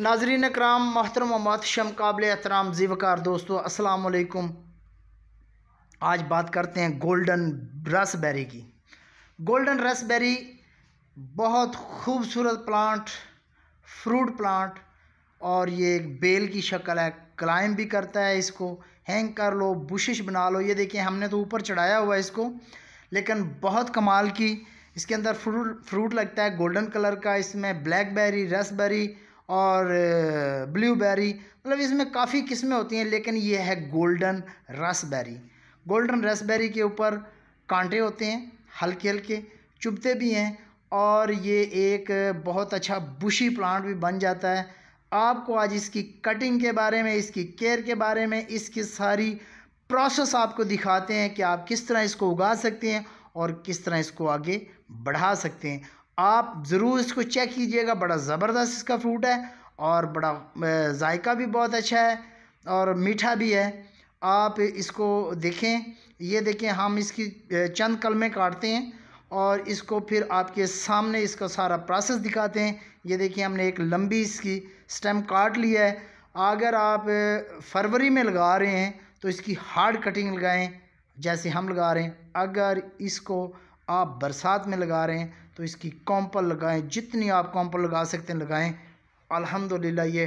नाजरीन कराम मोहतरम मातशम काबिल एहतराम जीवकार दोस्तों असलकुम आज बात करते हैं गोल्डन रसबेरी की गोल्डन रसबेरी बहुत खूबसूरत प्लांट फ्रूट प्लांट और ये एक बेल की शक्ल है क्लाइम भी करता है इसको हैंग कर लो बुशिश बना लो ये देखिए हमने तो ऊपर चढ़ाया हुआ है इसको लेकिन बहुत कमाल की इसके अंदर फ्रूट फ्रूट लगता है गोल्डन कलर का इसमें ब्लैकबेरी रसबेरी और ब्लूबेरी मतलब इसमें काफ़ी किस्में होती हैं लेकिन ये है गोल्डन रसबेरी गोल्डन रसबेरी के ऊपर कांटे होते हैं हल्के हल्के चुभते भी हैं और ये एक बहुत अच्छा बुशी प्लांट भी बन जाता है आपको आज इसकी कटिंग के बारे में इसकी केयर के बारे में इसकी सारी प्रोसेस आपको दिखाते हैं कि आप किस तरह इसको उगा सकते हैं और किस तरह इसको आगे बढ़ा सकते हैं आप ज़रूर इसको चेक कीजिएगा बड़ा ज़बरदस्त इसका फ्रूट है और बड़ा जायका भी बहुत अच्छा है और मीठा भी है आप इसको देखें ये देखें हम इसकी चंद कलमें काटते हैं और इसको फिर आपके सामने इसका सारा प्रोसेस दिखाते हैं ये देखिए हमने एक लंबी इसकी स्टेम काट लिया है अगर आप फरवरी में लगा रहे हैं तो इसकी हार्ड कटिंग लगाएं जैसे हम लगा रहे हैं अगर इसको आप बरसात में लगा रहे हैं तो इसकी कॉम्पल लगाएं जितनी आप कॉम्पल लगा सकते हैं लगाएं अल्हम्दुलिल्लाह ये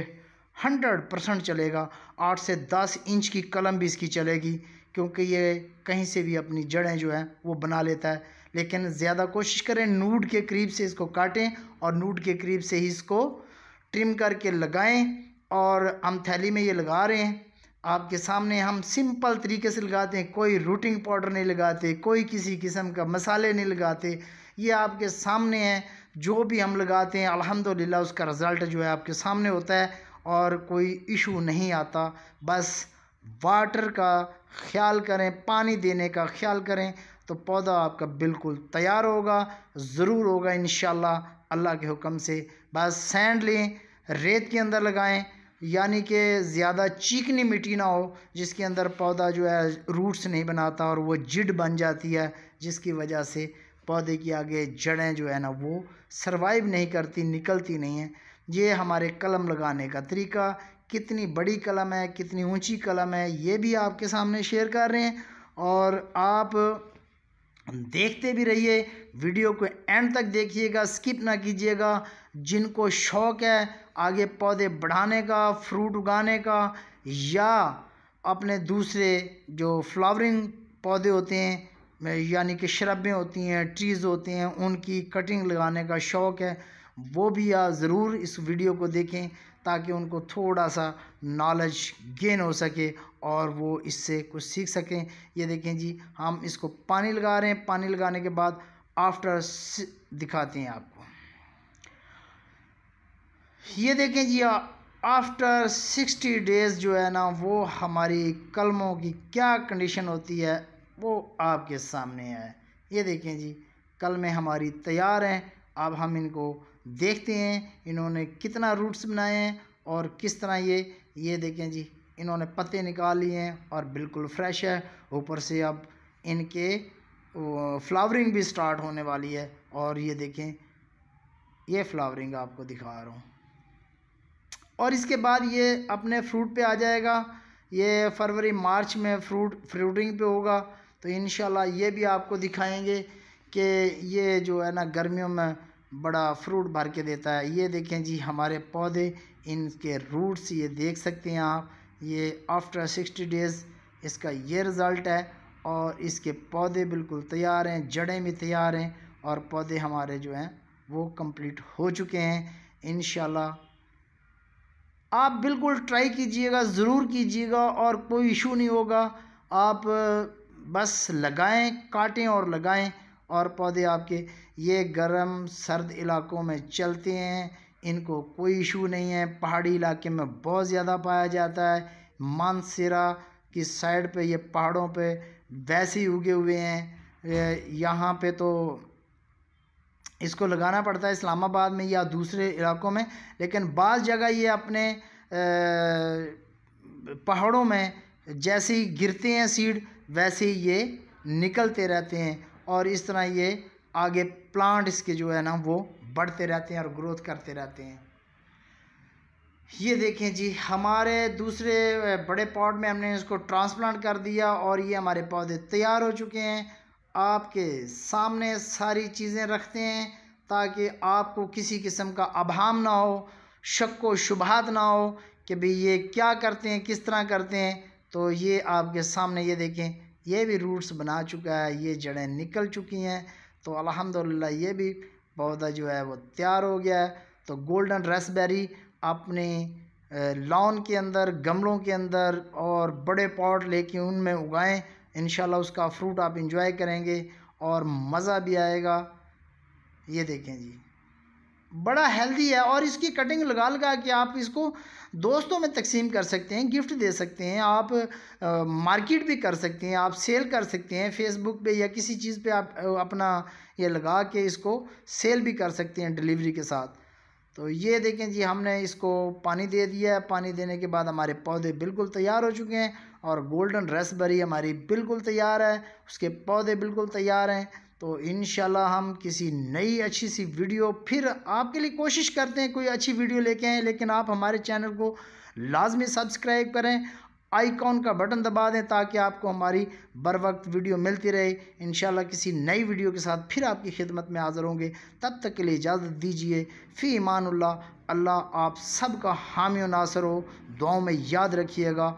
हंड्रेड परसेंट चलेगा आठ से दस इंच की कलम भी इसकी चलेगी क्योंकि ये कहीं से भी अपनी जड़ें जो हैं वो बना लेता है लेकिन ज़्यादा कोशिश करें नूड के करीब से इसको काटें और नूड के करीब से ही इसको ट्रिम करके लगाएँ और हम थैली में ये लगा रहे हैं आपके सामने हम सिंपल तरीके से लगाते हैं कोई रूटिंग पाउडर नहीं लगाते कोई किसी किस्म का मसाले नहीं लगाते ये आपके सामने है जो भी हम लगाते हैं अल्हम्दुलिल्लाह उसका रिज़ल्ट जो है आपके सामने होता है और कोई इशू नहीं आता बस वाटर का ख्याल करें पानी देने का ख्याल करें तो पौधा आपका बिल्कुल तैयार होगा ज़रूर होगा इन अल्लाह के हुक्म से बस सैंड लें रेत के अंदर लगाएँ यानी कि ज़्यादा चीकनी मिट्टी ना हो जिसके अंदर पौधा जो है रूट्स नहीं बनाता और वो जिड बन जाती है जिसकी वजह से पौधे की आगे जड़ें जो है ना वो सरवाइव नहीं करती निकलती नहीं हैं ये हमारे कलम लगाने का तरीका कितनी बड़ी कलम है कितनी ऊंची कलम है ये भी आपके सामने शेयर कर रहे हैं और आप देखते भी रहिए वीडियो को एंड तक देखिएगा स्किप ना कीजिएगा जिनको शौक़ है आगे पौधे बढ़ाने का फ्रूट उगाने का या अपने दूसरे जो फ्लावरिंग पौधे होते हैं यानी कि शरबें होती हैं ट्रीज़ होते हैं उनकी कटिंग लगाने का शौक़ है वो भी आप ज़रूर इस वीडियो को देखें ताकि उनको थोड़ा सा नॉलेज गेन हो सके और वो इससे कुछ सीख सकें ये देखें जी हम इसको पानी लगा रहे हैं पानी लगाने के बाद आफ्टर दिखाते हैं आपको ये देखें जी आफ्टर सिक्सटी डेज़ जो है ना वो हमारी कलमों की क्या कंडीशन होती है वो आपके सामने है ये देखें जी कलमें हमारी तैयार हैं अब हम इनको देखते हैं इन्होंने कितना रूट्स बनाए हैं और किस तरह ये ये देखें जी इन्होंने पत्ते निकाल लिए हैं और बिल्कुल फ्रेश है ऊपर से अब इनके फ्लावरिंग भी स्टार्ट होने वाली है और ये देखें ये फ्लावरिंग आपको दिखा रहा हूँ और इसके बाद ये अपने फ्रूट पे आ जाएगा ये फरवरी मार्च में फ्रूट फ्रूटिंग पे होगा तो इन ये भी आपको दिखाएंगे कि ये जो है ना गर्मियों में बड़ा फ्रूट भर के देता है ये देखें जी हमारे पौधे इनके रूट्स ये देख सकते हैं आप ये आफ्टर सिक्सटी डेज़ इसका ये रिज़ल्ट है और इसके पौधे बिल्कुल तैयार हैं जड़ें भी तैयार हैं और पौधे हमारे जो हैं वो कंप्लीट हो चुके हैं इन आप बिल्कुल ट्राई कीजिएगा ज़रूर कीजिएगा और कोई इशू नहीं होगा आप बस लगाएं काटें और लगाएं और पौधे आपके ये गर्म सर्द इलाकों में चलते हैं इनको कोई इशू नहीं है पहाड़ी इलाके में बहुत ज़्यादा पाया जाता है मानसरा की साइड पे ये पहाड़ों पे वैसे ही उगे हुए हैं यहाँ पे तो इसको लगाना पड़ता है इस्लामाबाद में या दूसरे इलाकों में लेकिन बाज़ जगह ये अपने पहाड़ों में जैसे ही गिरते हैं सीड वैसे ही ये निकलते रहते हैं और इस तरह ये आगे प्लांट इसके जो है ना वो बढ़ते रहते हैं और ग्रोथ करते रहते हैं ये देखें जी हमारे दूसरे बड़े पॉट में हमने इसको ट्रांसप्लांट कर दिया और ये हमारे पौधे तैयार हो चुके हैं आपके सामने सारी चीज़ें रखते हैं ताकि आपको किसी किस्म का अभाम ना हो शक व शुभात ना हो कि भाई ये क्या करते हैं किस तरह करते हैं तो ये आपके सामने ये देखें ये भी रूट्स बना चुका है ये जड़ें निकल चुकी हैं तो अल्हम्दुलिल्लाह ये भी पौधा जो है वो तैयार हो गया है तो गोल्डन रसबेरी अपने लॉन के अंदर गमलों के अंदर और बड़े पॉट लेके उनमें उगाएं इन उसका फ्रूट आप इंजॉय करेंगे और मज़ा भी आएगा ये देखें जी बड़ा हेल्दी है और इसकी कटिंग लगा लगा के आप इसको दोस्तों में तकसीम कर सकते हैं गिफ्ट दे सकते हैं आप आ, मार्केट भी कर सकते हैं आप सेल कर सकते हैं फेसबुक पे या किसी चीज़ पे आप अपना ये लगा के इसको सेल भी कर सकते हैं डिलीवरी के साथ तो ये देखें जी हमने इसको पानी दे दिया है पानी देने के बाद हमारे पौधे बिल्कुल तैयार हो चुके हैं और गोल्डन रेसबेरी हमारी बिल्कुल तैयार है उसके पौधे बिल्कुल तैयार हैं तो इन हम किसी नई अच्छी सी वीडियो फिर आपके लिए कोशिश करते हैं कोई अच्छी वीडियो लेके आएँ लेकिन आप हमारे चैनल को लाजमी सब्सक्राइब करें आइकॉन का बटन दबा दें ताकि आपको हमारी बर वक्त वीडियो मिलती रहे इन किसी नई वीडियो के साथ फिर आपकी खिदमत में हाज़िर होंगे तब तक के लिए इजाज़त दीजिए फ़ी ईमान अल्लाह आप सब का हामी नासर हो दुआओं में याद रखिएगा